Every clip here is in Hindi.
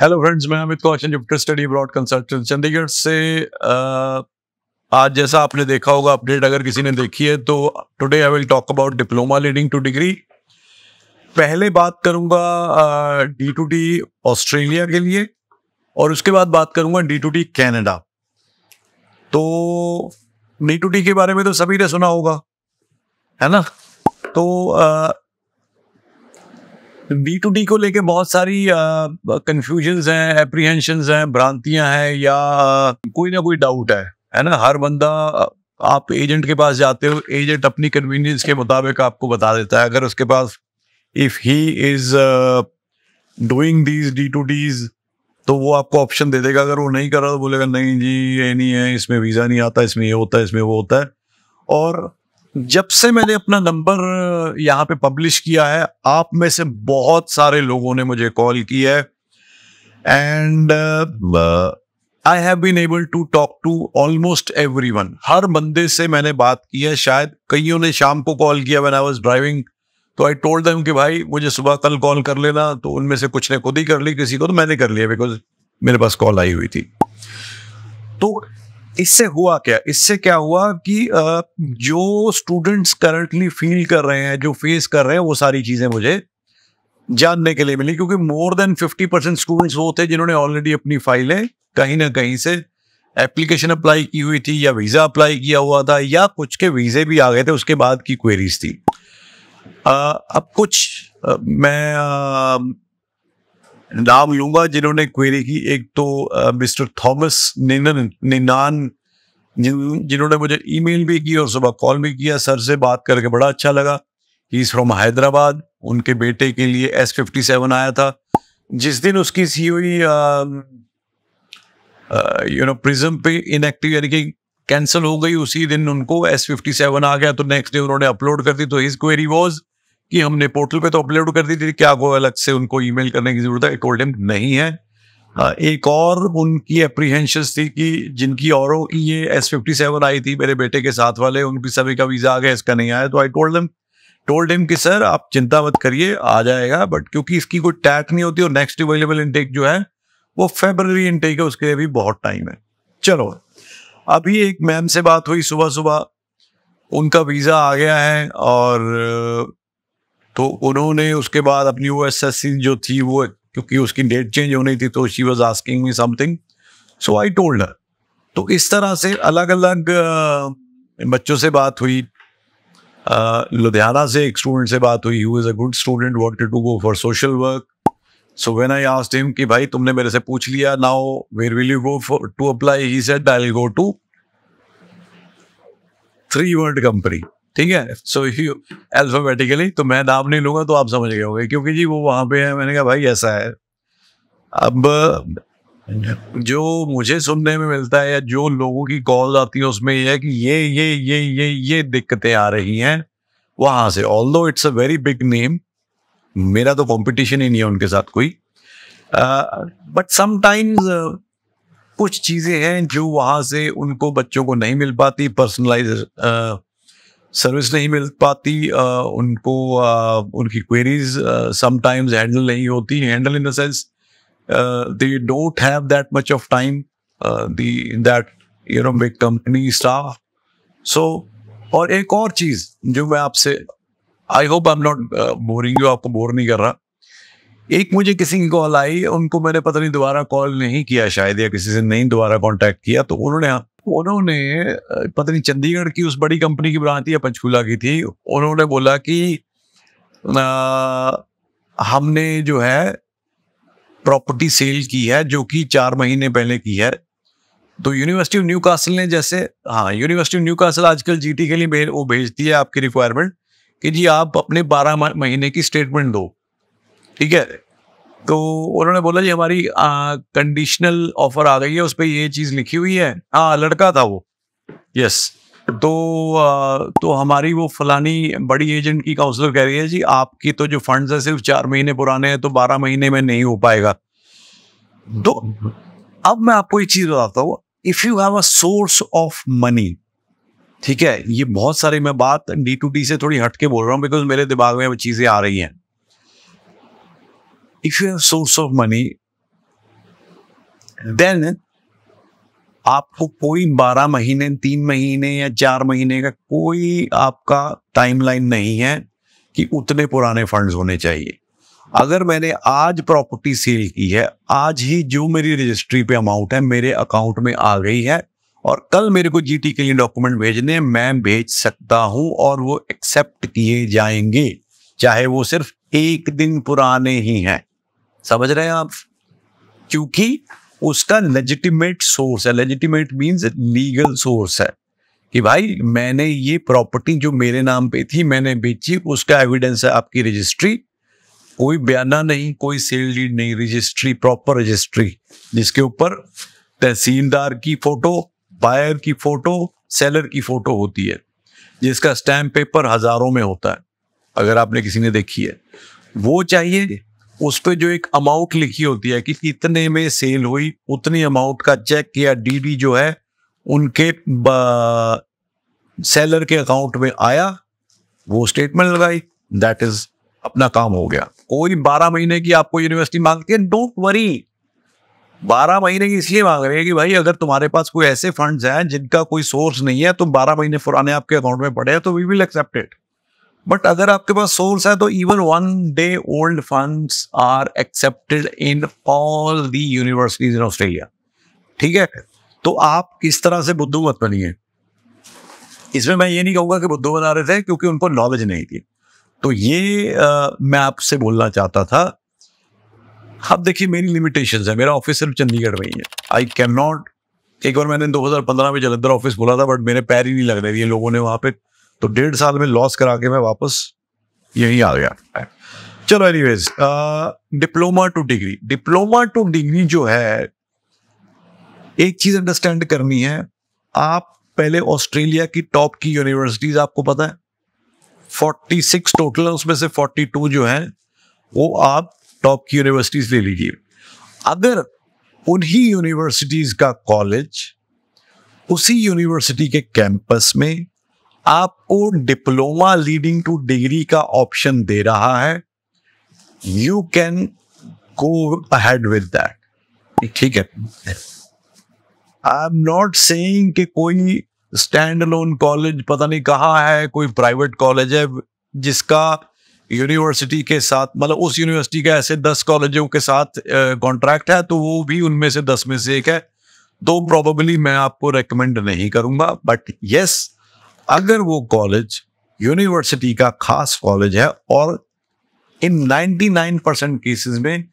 हेलो फ्रेंड्स मैं अमित कौशन जिप्टर स्टडी अब्रॉड कंसल्टेंट चंडीगढ़ से आज जैसा आपने देखा होगा अपडेट अगर किसी ने देखी है तो today I will talk about diploma leading to degree पहले बात करूंगा डी टू टी ऑस्ट्रेलिया के लिए और उसके बाद बात करूंगा डी टू टी कैनेडा तो डी टू टी के बारे में तो सभी ने सुना होगा है ना तो बी टू डी को लेके बहुत सारी कंफ्यूजन हैं एप्रीहेंशन हैं भ्रांतियां हैं या कोई ना कोई डाउट है है ना हर बंदा आप एजेंट के पास जाते हो एजेंट अपनी कन्वीनियंस के मुताबिक आपको बता देता है अगर उसके पास if he is doing these D to Ds तो वो आपको ऑप्शन दे देगा अगर वो नहीं कर रहा तो बोलेगा नहीं जी ये नहीं है इसमें वीज़ा नहीं आता इसमें ये होता है इसमें वो होता है और जब से मैंने अपना नंबर यहाँ पे पब्लिश किया है आप में से बहुत सारे लोगों ने मुझे कॉल किया है and I have been able to talk to almost every one हर बंदे से मैंने बात की है शायद कईयों ने शाम को कॉल किया वेन आई वॉज ड्राइविंग तो आई टोल्ड दम कि भाई मुझे सुबह कल कॉल कर लेना तो उनमें से कुछ ने खुद ही कर ली किसी को तो मैंने कर लिया बिकॉज मेरे पास कॉल आई हुई थी तो इससे हुआ क्या इससे क्या हुआ कि जो स्टूडेंट्स करंटली फील कर रहे हैं जो फेस कर रहे हैं वो सारी चीज़ें मुझे जानने के लिए मिली क्योंकि more than fifty percent students वो थे जिन्होंने ऑलरेडी अपनी फाइलें कहीं ना कहीं से एप्लीकेशन अप्लाई की हुई थी या वीज़ा अप्लाई किया हुआ था या कुछ के वीज़े भी आ गए थे उसके बाद की क्वेरीज थी आ, अब कुछ आ, मैं आ, नाम लूंगा जिन्होंने क्वेरी की एक तो मिस्टर थॉमस निनन निनान जिन्होंने मुझे ईमेल भी की और सुबह कॉल भी किया सर से बात करके बड़ा अच्छा लगा ही इज़ फ्रॉम हैदराबाद उनके बेटे के लिए एस फिफ्टी सेवन आया था जिस दिन उसकी सी हुई यू नो प्रिज्म पे इनएक्टिव यानी कि कैंसिल हो गई उसी दिन उनको एस फिफ्टी सेवन आ गया तो नेक्स्ट डे उन्होंने अपलोड कर दी तो हिज क्वेरी वॉज कि हमने पोर्टल पे तो अपलोड कर दी थी क्या वो अलग से उनको ईमेल करने की जरूरत है टोल्ड नहीं है हाँ, एक और उनकी अप्रीहेंशन थी कि जिनकी और ये एस फिफ्टी सेवन आई थी मेरे बेटे के साथ वाले उनकी सभी का वीज़ा आ गया इसका नहीं आया तो I told them told him कि सर आप चिंता मत करिए आ जाएगा बट क्योंकि इसकी कोई टैक नहीं होती और नेक्स्ट अवेलेबल इनटेक जो है वो फेबररी इनटेक है उसके लिए भी बहुत टाइम है चलो अभी एक मैम से बात हुई सुबह सुबह उनका वीज़ा आ गया है और तो उन्होंने उसके बाद अपनी वो सी जो थी वो क्योंकि उसकी डेट चेंज होनी थी तो she was asking me something so I told her तो इस तरह से अलग अलग बच्चों से बात हुई लुधियाना से एक स्टूडेंट से बात हुई हुई is a good student wanted to go for social work so when I asked him कि भाई तुमने मेरे से पूछ लिया now where will you go to apply he said I will go to three world company ठीक है सो इफ यू एल्फाबेटिकली तो मैं नाम नहीं लूंगा तो आप समझ गए होंगे क्योंकि जी वो वहां पे है मैंने कहा भाई ऐसा है अब जो मुझे सुनने में मिलता है या जो लोगों की कॉल आती है उसमें यह है कि ये ये ये ये ये दिक्कतें आ रही हैं वहां से although it's a very big name मेरा तो कंपटीशन ही नहीं है उनके साथ कोई बट समटाइम्स कुछ चीज़ें हैं जो वहां से उनको बच्चों को नहीं मिल पाती पर्सनलाइज सर्विस नहीं मिल पाती आ, उनको आ, उनकी क्वेरीज समटाइम्स हैंडल नहीं होती handle in the sense they don't have that much of time that you know big company staff so और एक और चीज जो मैं आपसे I hope I am not boring you आपको बोर नहीं कर रहा एक मुझे किसी की कॉल आई उनको मैंने पता नहीं दोबारा कॉल नहीं किया शायद या किसी से नहीं दोबारा कॉन्टेक्ट किया तो उन्होंने उन्होंने पता नहीं चंडीगढ़ की उस बड़ी कंपनी की ब्रांच थी या पंचकूला की थी उन्होंने बोला कि आ, हमने जो है प्रॉपर्टी सेल की है जो कि चार महीने पहले की है तो यूनिवर्सिटी ऑफ न्यू ने जैसे हाँ यूनिवर्सिटी ऑफ न्यू कासल आजकल जीटी के लिए भेज वो भेजती है आपकी रिक्वायरमेंट कि जी आप अपने बारह महीने की स्टेटमेंट दो ठीक है तो उन्होंने बोला जी हमारी कंडीशनल ऑफर आ गई है उस पर ये चीज़ लिखी हुई है हाँ लड़का था वो यस तो आ, तो हमारी वो फलानी बड़ी एजेंट की काउंसलर कह रही है जी आपकी तो जो फंड्स है सिर्फ चार महीने पुराने हैं तो बारह महीने में नहीं हो पाएगा तो अब मैं आपको एक चीज़ बताता हूँ if you have a source of money ठीक है ये बहुत सारी मैं बात डी टू डी से थोड़ी हटके बोल रहा हूँ बिकॉज मेरे दिमाग में वो चीज़ें आ रही हैं if you have source of money then आपको कोई बारह महीने तीन महीने या चार महीने का कोई आपका टाइमलाइन नहीं है कि उतने पुराने फंड्स होने चाहिए अगर मैंने आज प्रॉपर्टी सेल की है आज ही जो मेरी रजिस्ट्री पे अमाउंट है मेरे अकाउंट में आ गई है और कल मेरे को जीटी के लिए डॉक्यूमेंट भेजने मैं भेज सकता हूं और वो एक्सेप्ट किए जाएंगे चाहे वो सिर्फ एक दिन पुराने ही हैं समझ रहे हैं आप क्योंकि उसका लेजिटिमेट सोर्स है लेजिटिमेट मीन्स लीगल सोर्स है कि भाई मैंने ये प्रॉपर्टी जो मेरे नाम पे थी मैंने बेची उसका एविडेंस है आपकी रजिस्ट्री कोई बयाना नहीं कोई सेल डीड नहीं रजिस्ट्री प्रॉपर रजिस्ट्री जिसके ऊपर तहसीलदार की फोटो बायर की फोटो सेलर की फोटो होती है जिसका स्टैम्प पेपर हजारों में होता है अगर आपने किसी ने देखी है वो चाहिए उस पर जो एक अमाउंट लिखी होती है कि इतने में सेल हुई उतनी अमाउंट का चेक या डीडी जो है उनके सेलर के अकाउंट में आया वो स्टेटमेंट लगाई दैट इज अपना काम हो गया कोई बारह महीने की आपको यूनिवर्सिटी मांगती है डोंट वरी बारह महीने की इसलिए मांग रहे हैं कि भाई अगर तुम्हारे पास कोई ऐसे फंड्स हैं जिनका कोई सोर्स नहीं है तो बारह महीने पुराने आपके अकाउंट में पड़े हैं तो we will accept it but अगर आपके पास सोर्स है तो even one day old funds are accepted in all the universities in Australia ठीक है तो आप किस तरह से बुद्धू मत बनिए इसमें मैं ये नहीं कहूंगा कि बुद्धू बना रहे थे क्योंकि उनको नॉलेज नहीं थी तो ये आ, मैं आपसे बोलना चाहता था अब देखिए मेरी लिमिटेशन है मेरा ऑफिस सिर्फ चंडीगढ़ में ही है आई कैन नॉट एक बार मैंने 2015 में जलंधर ऑफिस बोला था बट मेरे पैर ही नहीं लग रहे थे लोगों ने वहां पर तो डेढ़ साल में लॉस करा के मैं वापस यहीं आ गया चलो anyways diploma to degree diploma to degree जो है एक चीज अंडरस्टैंड करनी है आप पहले ऑस्ट्रेलिया की टॉप की यूनिवर्सिटीज आपको पता है 46 टोटल उसमें से 42 जो है वो आप टॉप की यूनिवर्सिटीज ले लीजिए अगर उन्हीं यूनिवर्सिटीज का कॉलेज उसी यूनिवर्सिटी के कैंपस में आपको डिप्लोमा लीडिंग टू डिग्री का ऑप्शन दे रहा है you can go ahead with that ठीक है आई एम नॉट सेइंग कि कोई स्टैंड लोन कॉलेज पता नहीं कहाँ है कोई प्राइवेट कॉलेज है जिसका यूनिवर्सिटी के साथ मतलब उस यूनिवर्सिटी के ऐसे दस कॉलेजों के साथ कॉन्ट्रैक्ट है तो वो भी उनमें से दस में से एक है तो प्रॉबली मैं आपको रेकमेंड नहीं करूंगा बट यस yes, अगर वो कॉलेज यूनिवर्सिटी का खास कॉलेज है और इन 99 परसेंट केसेस में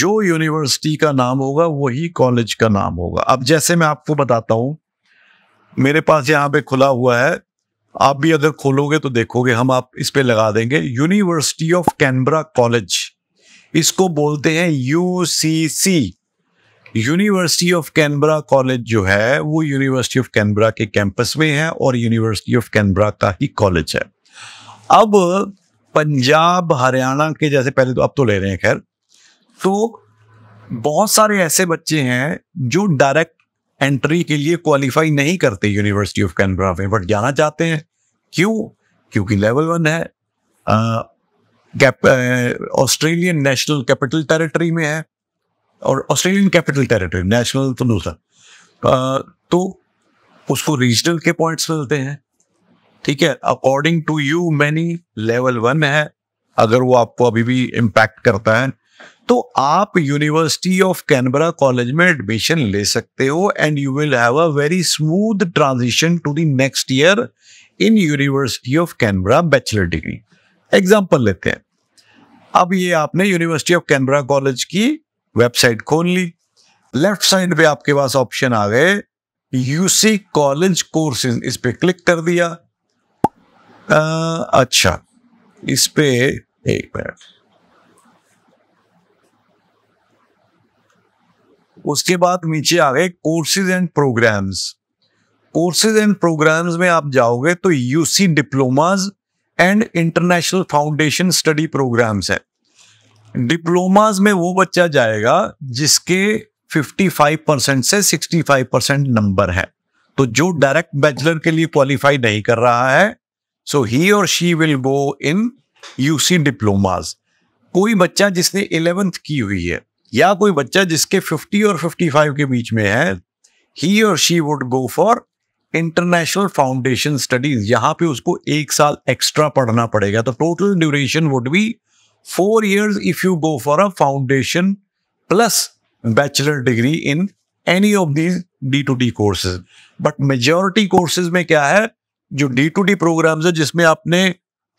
जो यूनिवर्सिटी का नाम होगा वही कॉलेज का नाम होगा अब जैसे मैं आपको बताता हूं मेरे पास यहां पे खुला हुआ है आप भी अगर खोलोगे तो देखोगे हम आप इस पे लगा देंगे यूनिवर्सिटी ऑफ कैनबरा कॉलेज इसको बोलते हैं you see see university of Canberra college जो है वो यूनिवर्सिटी ऑफ कैनबरा के कैंपस में है और यूनिवर्सिटी ऑफ कैनबरा का ही कॉलेज है अब पंजाब हरियाणा के जैसे पहले तो अब तो ले रहे हैं खैर तो बहुत सारे ऐसे बच्चे हैं जो डायरेक्ट एंट्री के लिए क्वालिफाई नहीं करते यूनिवर्सिटी ऑफ कैनबरा में बट जाना चाहते हैं क्यों क्योंकि लेवल वन है ऑस्ट्रेलियन नेशनल कैपिटल टेरिटरी में है और ऑस्ट्रेलियन कैपिटल टेरिटरी नेशनल तो दूसरा तो उसको रीजनल के पॉइंट्स मिलते हैं ठीक है according to you many level one है अगर वो आपको अभी भी इम्पैक्ट करता है तो आप यूनिवर्सिटी ऑफ कैनबरा कॉलेज में एडमिशन ले सकते हो and you will have a very smooth transition to the next year in university of Canberra bachelor degree example लेते हैं अब ये आपने यूनिवर्सिटी ऑफ कैनबरा कॉलेज की वेबसाइट खोल ली लेफ्ट साइड पे आपके पास ऑप्शन आ गए यूसी कॉलेज कोर्सेज इस पे क्लिक कर दिया आ, अच्छा इस पे एक मिनट उसके बाद नीचे आ गए courses and programs courses and programs में आप जाओगे तो UC diplomas and international foundation study programs है डिप्लोमाज में वो बच्चा जाएगा जिसके 55 परसेंट से 65 परसेंट नंबर है तो जो डायरेक्ट बैचलर के लिए क्वालिफाई नहीं कर रहा है सो ही और she will go in UC diplomas कोई बच्चा जिसने इलेवेंथ की हुई है या कोई बच्चा जिसके 50 और 55 के बीच में है ही और she would go for international foundation studies यहां पे उसको एक साल एक्स्ट्रा पढ़ना पड़ेगा तो total duration would be four year if you go for a foundation plus bachelor degree in any of any D to D courses. But majority courses में क्या है जो डी टू डी प्रोग्राम है जिसमें आपने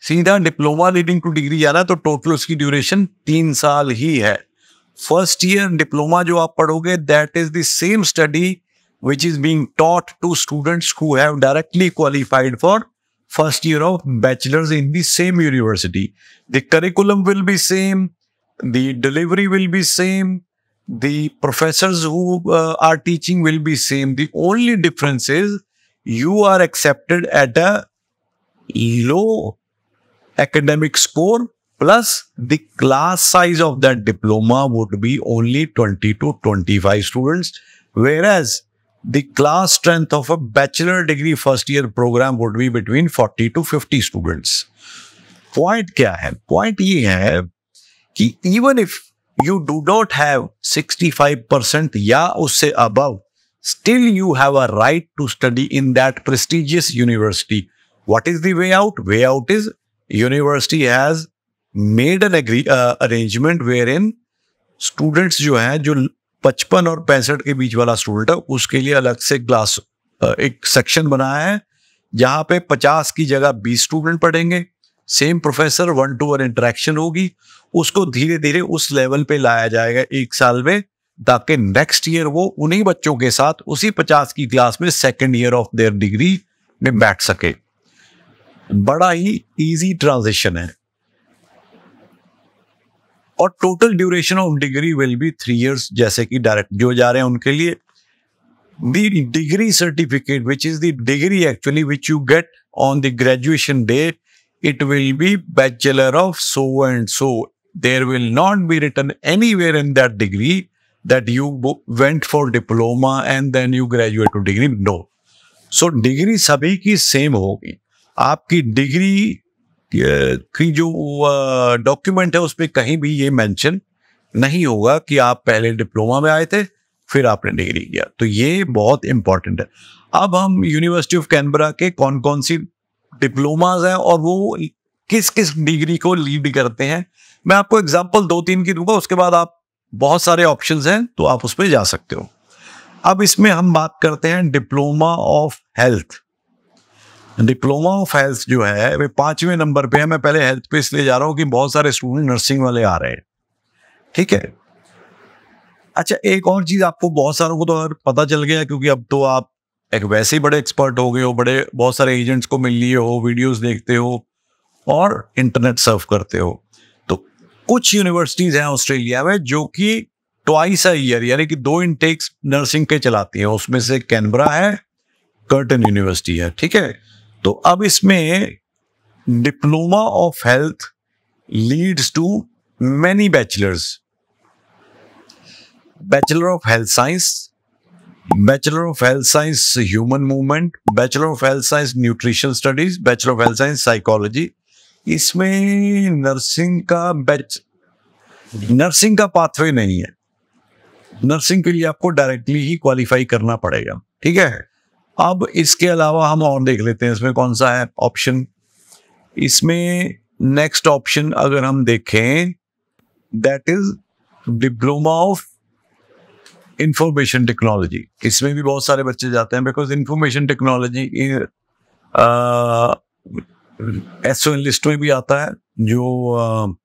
सीधा डिप्लोमा लीडिंग टू डिग्री जाना तो टोटल उसकी ड्यूरेशन तीन साल ही है फर्स्ट ईयर डिप्लोमा जो आप पढ़ोगे that is the same study which is being taught to students who have directly qualified for first year of bachelor's in the same university. The curriculum will be same, the delivery will be same, the professors who uh, are teaching will be same. The only difference is you are accepted at a low academic score plus the class size of that diploma would be only 20 to 25 students whereas the class strength of a bachelor degree first year program would be between 40 to 50 students. Point kya hai? Point ye hai ki even if you do not have 65% ya usse above, still you have a right to study in that prestigious university. What is the way out? Way out is university has made an agree, uh, arrangement wherein students jo hai, jo पचपन और पैंसठ के बीच वाला स्टूडेंट है उसके लिए अलग से क्लास एक सेक्शन बनाया है जहाँ पे पचास की जगह बीस स्टूडेंट पढ़ेंगे same professor one to one interaction होगी उसको धीरे धीरे उस लेवल पे लाया जाएगा एक साल में ताकि नेक्स्ट ईयर वो उन्हीं बच्चों के साथ उसी पचास की क्लास में second year of their degree में बैठ सके बड़ा ही इजी ट्रांजिशन है और total duration of degree will be three years जैसे कि डायरेक्ट जो जा रहे हैं उनके लिए the degree certificate which is the degree actually which you get on the graduation day it will be bachelor of so and so there will not be written anywhere in that degree that you went for diploma and then you graduate to degree no so degree सभी की सेम होगी आपकी डिग्री की जो डॉक्यूमेंट है उसमें कहीं भी ये मेंशन नहीं होगा कि आप पहले डिप्लोमा में आए थे फिर आपने डिग्री किया तो ये बहुत इंपॉर्टेंट है अब हम यूनिवर्सिटी ऑफ कैनबरा के कौन कौन सी डिप्लोमाज हैं और वो किस किस डिग्री को लीड करते हैं मैं आपको एग्जाम्पल दो तीन की दूंगा उसके बाद आप बहुत सारे ऑप्शन हैं तो आप उस पर जा सकते हो अब इसमें हम बात करते हैं diploma of health diploma of health जो है वे पांचवें नंबर पे है मैं पहले हेल्थ पे इसलिए जा रहा हूँ कि बहुत सारे स्टूडेंट नर्सिंग वाले आ रहे हैं ठीक है अच्छा एक और चीज आपको बहुत सारों को तो अगर पता चल गया क्योंकि अब तो आप एक वैसे ही बड़े एक्सपर्ट हो गए हो बड़े बहुत सारे एजेंट्स को मिल लिए हो वीडियोस देखते हो और इंटरनेट सर्व करते हो तो कुछ यूनिवर्सिटीज हैं ऑस्ट्रेलिया में जो कि ट्वाइस अ ईयर यानी कि दो इनटेक्स नर्सिंग के चलाती है उसमें से कैनबरा है कर्टन यूनिवर्सिटी है ठीक है तो अब इसमें diploma of health leads to many bachelors bachelor of health science bachelor of health science human movement bachelor of health science nutrition studies bachelor of health science psychology इसमें नर्सिंग का बैच नर्सिंग का पाथवे नहीं है नर्सिंग के लिए आपको डायरेक्टली ही क्वालिफाई करना पड़ेगा ठीक है अब इसके अलावा हम और देख लेते हैं इसमें कौन सा है ऑप्शन इसमें नेक्स्ट ऑप्शन अगर हम देखें that is diploma of information technology इसमें भी बहुत सारे बच्चे जाते हैं because information technology S O list में भी आता है जो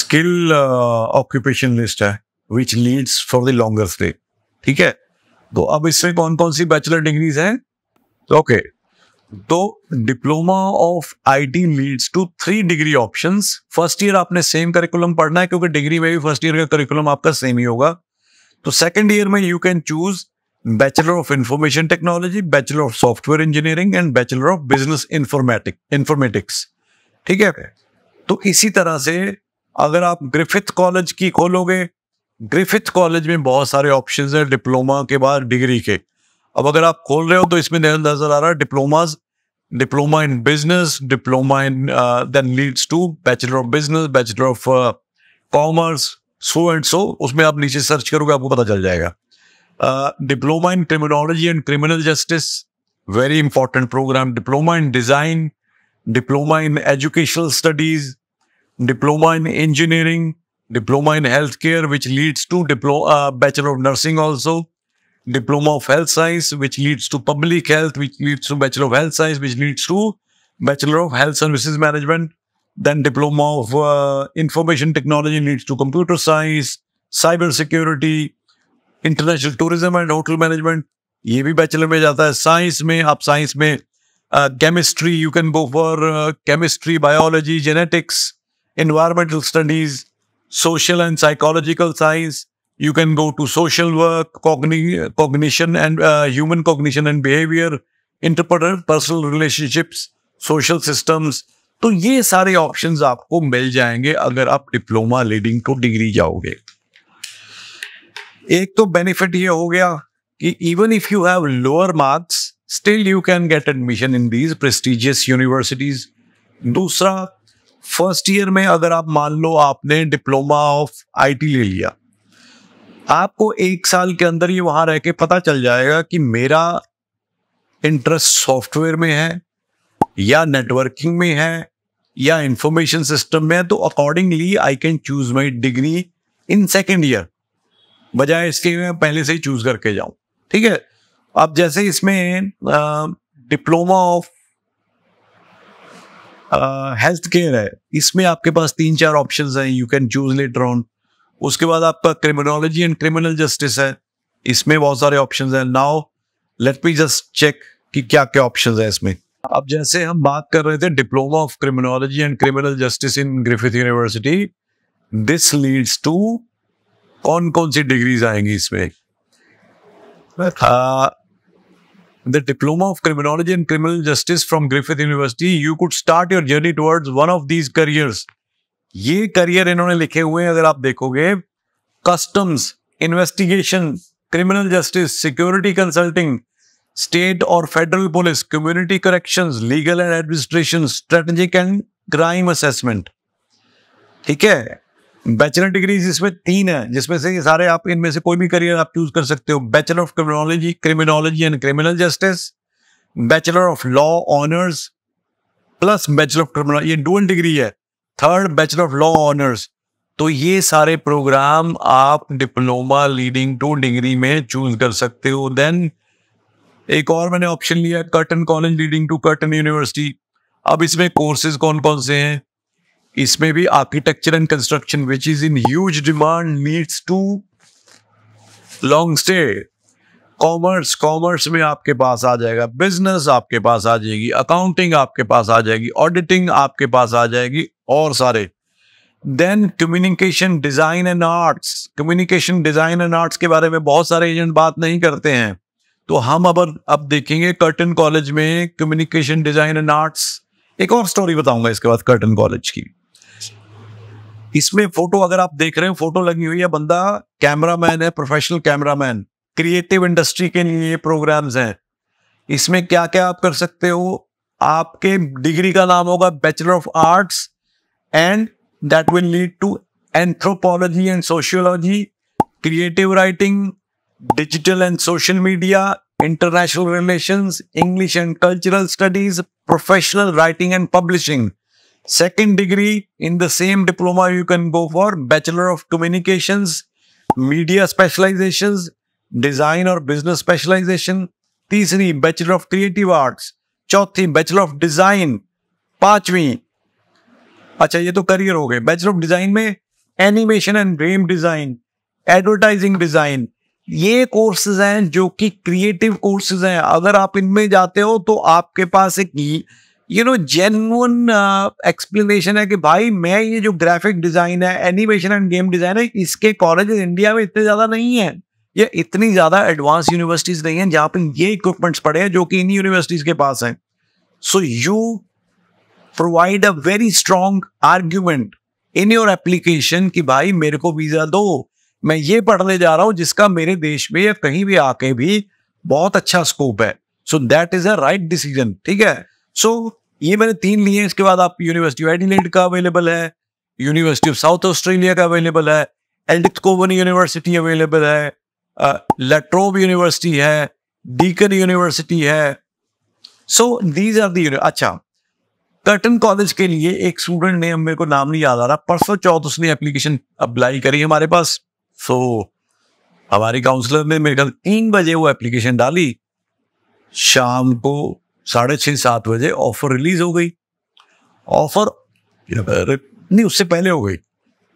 स्किल ऑक्यूपेशन लिस्ट है which leads for the longer stay ठीक है तो अब इसमें कौन कौन सी बैचलर डिग्रीज हैं तो ओके तो diploma of IT leads to three degree options first year आपने सेम करिकुलम पढ़ना है क्योंकि डिग्री में भी फर्स्ट ईयर का करिकुलम आपका सेम ही होगा तो सेकंड ईयर में you can choose bachelor of information technology bachelor of software engineering and bachelor of business informatic informatics ठीक है तो इसी तरह से अगर आप ग्रिफिथ कॉलेज की खोलोगे ग्रिफिथ कॉलेज में बहुत सारे ऑप्शंस हैं डिप्लोमा के बाद डिग्री के अब अगर आप खोल रहे हो तो इसमें नजर आ रहा है diploma diploma in business diploma in then leads to bachelor of business bachelor of commerce so and so उसमें आप नीचे सर्च करोगे आपको पता चल जाएगा diploma in criminology and criminal justice very important program diploma in design diploma in educational studies diploma in engineering diploma in healthcare, which leads to diploma, uh, bachelor of nursing also, diploma of health science, which leads to public health, which leads to bachelor of health science, which leads to bachelor of health services management, then diploma of uh, information technology leads to computer science, cyber security, International Tourism and Hotel Management. ये भी बैचलर में जाता है साइंस में आप साइंस में chemistry you can go for chemistry biology genetics environmental studies social and psychological science. You can go to social work, cogni cognition and uh, human cognition and behavior, interpersonal relationships, social systems. तो ये सारे ऑप्शंस आपको मिल जाएंगे अगर आप डिप्लोमा लीडिंग टू डिग्री जाओगे एक तो बेनिफिट ये हो गया कि even if you have lower marks still you can get admission in these prestigious universities दूसरा फर्स्ट ईयर में अगर आप मान लो आपने डिप्लोमा ऑफ आईटी ले लिया आपको एक साल के अंदर ये वहां रह के पता चल जाएगा कि मेरा इंटरेस्ट सॉफ्टवेयर में है या नेटवर्किंग में है या इंफॉर्मेशन सिस्टम में है तो accordingly I can choose my degree in second year बजाय इसके मैं पहले से ही चूज करके जाऊं ठीक है अब जैसे इसमें diploma of health uh, care है इसमें आपके पास तीन चार ऑप्शंस हैं you can choose later on उसके बाद आपका क्रिमिनोलॉजी एंड क्रिमिनल जस्टिस है इसमें बहुत सारे ऑप्शंस हैं now let me just check कि क्या क्या ऑप्शंस है इसमें अब जैसे हम बात कर रहे थे diploma of criminology and criminal justice in Griffith university this leads to कौन कौन सी डिग्रीज आएंगी इसमें the Diploma of Criminology and Criminal Justice from Griffith University, you could start your journey towards one of these careers. ये करियर इन्होंने लिखे हुए हैं अगर आप देखोगे customs investigation criminal justice security consulting state और federal police community corrections legal and administration strategic and crime assessment ठीक है बैचलर डिग्रीज इसमें तीन है जिसमें से ये सारे आप इनमें से कोई भी करियर आप चूज कर सकते हो bachelor of criminology criminology and criminal justice bachelor of law honours plus bachelor of criminal ये डुअल डिग्री है third bachelor of law honours तो ये सारे प्रोग्राम आप डिप्लोमा लीडिंग टू डिग्री में चूज कर सकते हो देन एक और मैंने ऑप्शन लिया Curtin college leading to Curtin university अब इसमें कोर्सेज कौन कौन से हैं इसमें भी architecture and construction which is in huge demand needs to long stay commerce commerce में आपके पास आ जाएगा बिजनेस आपके पास आ जाएगी अकाउंटिंग आपके पास आ जाएगी ऑडिटिंग आपके पास आ जाएगी और सारे then communication design and arts communication design and arts के बारे में बहुत सारे एजेंट बात नहीं करते हैं तो हम अब अब देखेंगे कर्टन कॉलेज में कम्युनिकेशन डिज़ाइन एंड आर्ट्स एक और स्टोरी बताऊंगा इसके बाद कर्टन कॉलेज की इसमें फोटो अगर आप देख रहे हो फोटो लगी हुई है बंदा कैमरामैन है प्रोफेशनल कैमरामैन क्रिएटिव इंडस्ट्री के लिए प्रोग्राम्स हैं इसमें क्या क्या आप कर सकते हो आपके डिग्री का नाम होगा bachelor of arts and that will lead to anthropology and sociology creative writing digital and social media international relations English and cultural studies professional writing and publishing second degree in the same diploma you can go for bachelor of communication media specialization design और बिजनेस Specialization. तीसरी बैचलर ऑफ क्रिएटिव आर्ट्स चौथी बैचलर ऑफ डिजाइन पांचवी अच्छा ये तो करियर हो गए बैचलर ऑफ डिजाइन में animation and dream design advertising design ये कोर्सेज हैं जो कि क्रिएटिव कोर्सेज हैं अगर आप इनमें जाते हो तो आपके पास एक यू नो जेनुअन एक्सप्लेनेशन है कि भाई मैं ये जो ग्राफिक डिजाइन है एनिमेशन एंड गेम डिजाइन है इसके कॉलेज इंडिया में इतने ज्यादा नहीं है ये इतनी ज्यादा एडवांस यूनिवर्सिटीज नहीं है जहां पर ये इक्विपमेंट्स पड़े हैं जो कि इन यूनिवर्सिटीज के पास हैं so you provide a very strong argument in your application कि भाई मेरे को वीजा दो मैं ये पढ़ने जा रहा हूं जिसका मेरे देश में या कहीं भी आके भी बहुत अच्छा स्कोप है so that is a right decision ठीक है सो so, ये मैंने तीन लिए इसके बाद आप यूनिवर्सिटी ऑफ एडिलेड का अवेलेबल है यूनिवर्सिटी ऑफ साउथ ऑस्ट्रेलिया का अवेलेबल है एल्डिक कोवन यूनिवर्सिटी अवेलेबल है लेट्रोब uh, यूनिवर्सिटी है डीकन यूनिवर्सिटी है सो दीज आर दी अच्छा कर्टन कॉलेज के लिए एक स्टूडेंट ने मेरे को नाम नहीं याद आ रहा परसों चौथ उसने एप्लीकेशन अप्लाई करी हमारे पास सो so, हमारी काउंसलर ने मेरे ख्याल तीन बजे वो एप्लीकेशन डाली शाम को साढ़े छः सात बजे ऑफर रिलीज हो गई ऑफर नहीं उससे पहले हो गई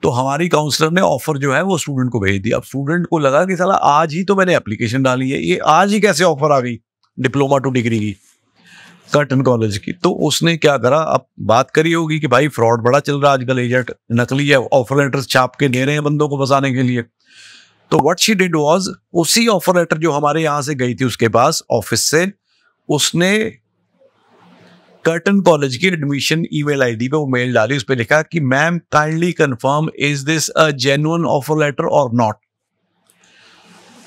तो हमारी काउंसलर ने ऑफर जो है वो स्टूडेंट को भेज दिया अब स्टूडेंट को लगा कि साला आज ही तो मैंने एप्लीकेशन डाली है ये आज ही कैसे ऑफर आ गई डिप्लोमा टू डिग्री की कर्टन कॉलेज की तो उसने क्या करा अब बात करी होगी कि भाई फ्रॉड बड़ा चल रहा है आजकल एजेंट नकली है ऑफर लेटर छाप के दे रहे हैं बंदों को बसाने के लिए तो व्हाट शी डिड वाज उसी ऑफर लेटर जो हमारे यहाँ से गई थी उसके पास ऑफिस से उसने कर्टन कॉलेज की एडमिशन ईमेल आईडी पे वो मेल डाली उस पर लिखा कि ma'am kindly confirm is this a genuine offer letter और नॉट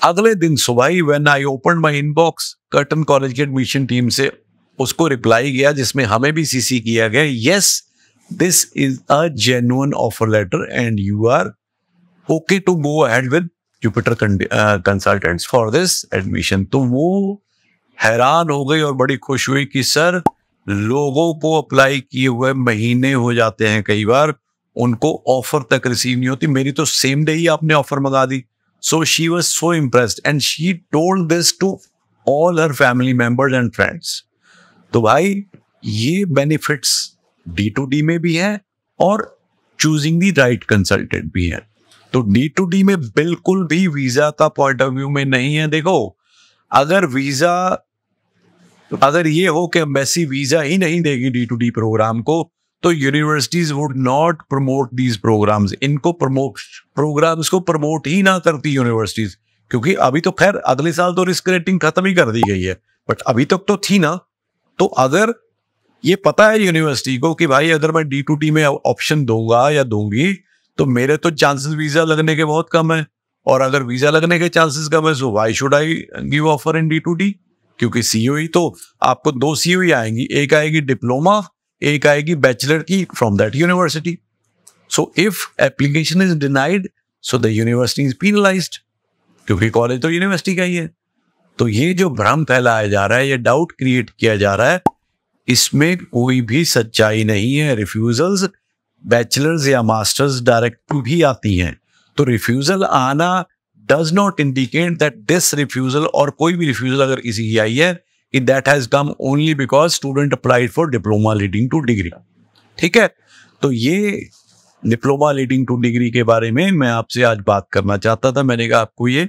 अगले दिन सुबह when I open my inbox Curtin college की एडमिशन टीम से उसको रिप्लाई गया जिसमें हमें भी सीसी किया गया yes this is a genuine offer letter and you are okay to go ahead with Jupiter consultants for this admission तो वो हैरान हो गई और बड़ी खुश हुई कि सर लोगों को अप्लाई किए हुए महीने हो जाते हैं कई बार उनको ऑफर तक रिसीव नहीं होती मेरी तो सेम डे ही आपने ऑफर मंगा दी so she was so impressed and she told this to all her family members and friends तो भाई ये बेनिफिट्स डी टू डी में भी है और चूजिंग दी राइट कंसल्टेंट भी है तो डी टू डी में बिल्कुल भी वीजा का पॉइंट ऑफ व्यू में नहीं है देखो अगर वीजा तो अगर ये हो कि एम्बेसी वीजा ही नहीं देगी डी टू डी प्रोग्राम को तो universities would not promote these programs इनको प्रमोट प्रोग्राम्स को प्रमोट ही ना करती यूनिवर्सिटीज क्योंकि अभी तो खैर अगले साल तो रिस्क रेटिंग खत्म ही कर दी गई है बट अभी तक तो थी ना तो अगर ये पता है यूनिवर्सिटी को कि भाई अगर मैं डी टू टी में ऑप्शन दूंगा या दूंगी तो मेरे तो चांसेस वीजा लगने के बहुत कम है और अगर वीजा लगने के चांसेस कम है so why should I give offer in D to D क्योंकि ही e तो आपको दो सीओ e आएंगी एक आएगी डिप्लोमा एक आएगी बैचलर की from that university so if application is denied so the university is penalize क्योंकि कॉलेज तो यूनिवर्सिटी का ही है तो ये जो भ्रम फैलाया जा रहा है ये डाउट क्रिएट किया जा रहा है इसमें कोई भी सच्चाई नहीं है रिफ्यूजल्स बैचलर्स या मास्टर्स डायरेक्ट भी आती हैं तो रिफ्यूजल आना does not indicate that this refusal or कोई भी refusal अगर इसी की आई है कि that has come only because student applied for diploma leading to degree ठीक है तो ये डिप्लोमा लीडिंग टू डिग्री के बारे में मैं आपसे आज बात करना चाहता था मैंने कहा आपको ये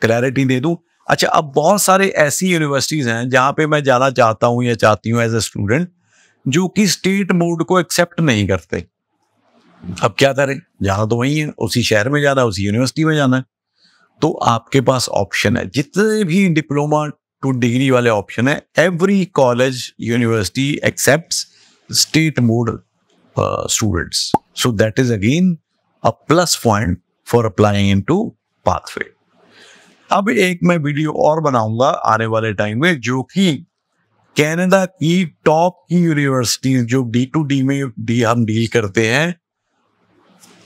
क्लैरिटी दे दूं अच्छा अब बहुत सारे ऐसी यूनिवर्सिटीज़ हैं जहाँ पे मैं जाना चाहता हूँ या चाहती हूँ एज ए स्टूडेंट जो कि स्टेट बोर्ड को एक्सेप्ट नहीं करते अब क्या करें जाना तो वहीं है उसी शहर में जाना उसी यूनिवर्सिटी में जाना है तो आपके पास ऑप्शन है जितने भी डिप्लोमा टू डिग्री वाले ऑप्शन है every college university accept state board students so that is again a plus point for applying into pathway अब एक मैं वीडियो और बनाऊंगा आने वाले टाइम में जो कि कनाडा की टॉप की यूनिवर्सिटीज जो डी टू डी में डी हम डील करते हैं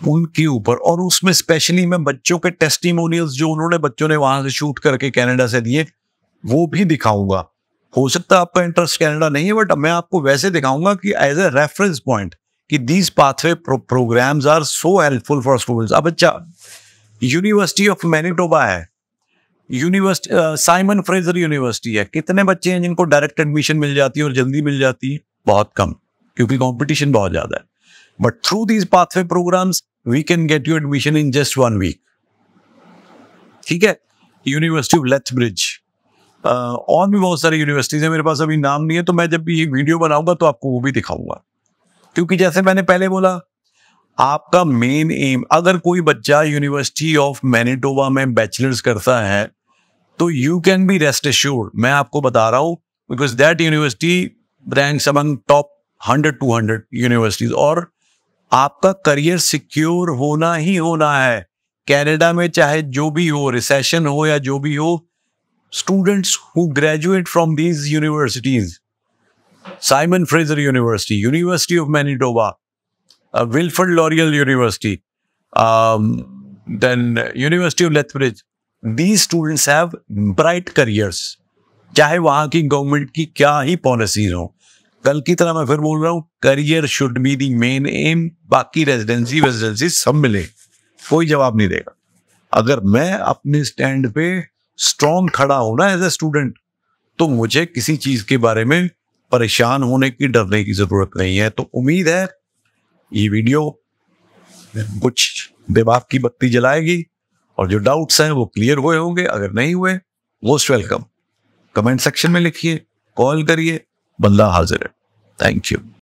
उनके ऊपर और उसमें स्पेशली मैं बच्चों के टेस्टिमोनियल्स जो उन्होंने बच्चों ने वहां से शूट करके कनाडा से दिए वो भी दिखाऊंगा हो सकता है आपका इंटरेस्ट कनाडा नहीं है बट मैं आपको वैसे दिखाऊंगा कि एज ए रेफरेंस पॉइंट कि these pathway programs are so helpful for students अब अच्छा यूनिवर्सिटी ऑफ मैनिटोबा है यूनिवर्सिटी साइमन फ्रेजर यूनिवर्सिटी है कितने बच्चे हैं जिनको डायरेक्ट एडमिशन मिल जाती है और जल्दी मिल जाती है बहुत कम क्योंकि कंपटीशन बहुत ज़्यादा है But through these pathway programs, we can get you admission in just one week. ठीक है यूनिवर्सिटी ऑफ लेथब्रिज और भी बहुत सारी यूनिवर्सिटीज है मेरे पास अभी नाम नहीं है तो मैं जब भी ये वीडियो बनाऊंगा तो आपको वो भी दिखाऊंगा क्योंकि जैसे मैंने पहले बोला आपका मेन एम अगर कोई बच्चा यूनिवर्सिटी ऑफ मैनिटोबा में बैचलर्स करता है तो you can be rest assured मैं आपको बता रहा हूं because that university ranks among top hundred to hundred universities और आपका करियर सिक्योर होना ही होना है कनाडा में चाहे जो भी हो रिसेशन हो या जो भी हो students who graduate from these universities Simon Fraser university university of Manitoba Wilfrid Laurier university then university of Lethbridge these students have bright careers चाहे वहां की गवर्नमेंट की क्या ही पॉलिसीज हों कल की तरह मैं फिर बोल रहा हूँ career should be the main aim बाकी रेजिडेंसी वेजिडेंसी सब मिले कोई जवाब नहीं देगा अगर मैं अपने स्टैंड पे स्ट्रांग खड़ा हूं ना एज ए स्टूडेंट तो मुझे किसी चीज के बारे में परेशान होने की डरने की जरूरत नहीं है तो उम्मीद है ये वीडियो कुछ दिमाग की बत्ती जलाएगी और जो डाउट्स हैं वो क्लियर हुए होंगे अगर नहीं हुए मोस्ट वेलकम कमेंट सेक्शन में लिखिए कॉल करिए बंदा हाजिर है थैंक यू